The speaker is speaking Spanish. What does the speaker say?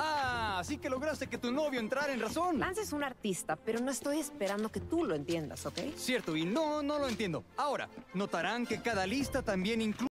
Ah, así que lograste que tu novio entrara en razón. Lance es un artista, pero no estoy esperando que tú lo entiendas, ¿ok? Cierto, y no, no lo entiendo. Ahora, notarán que cada lista también incluye...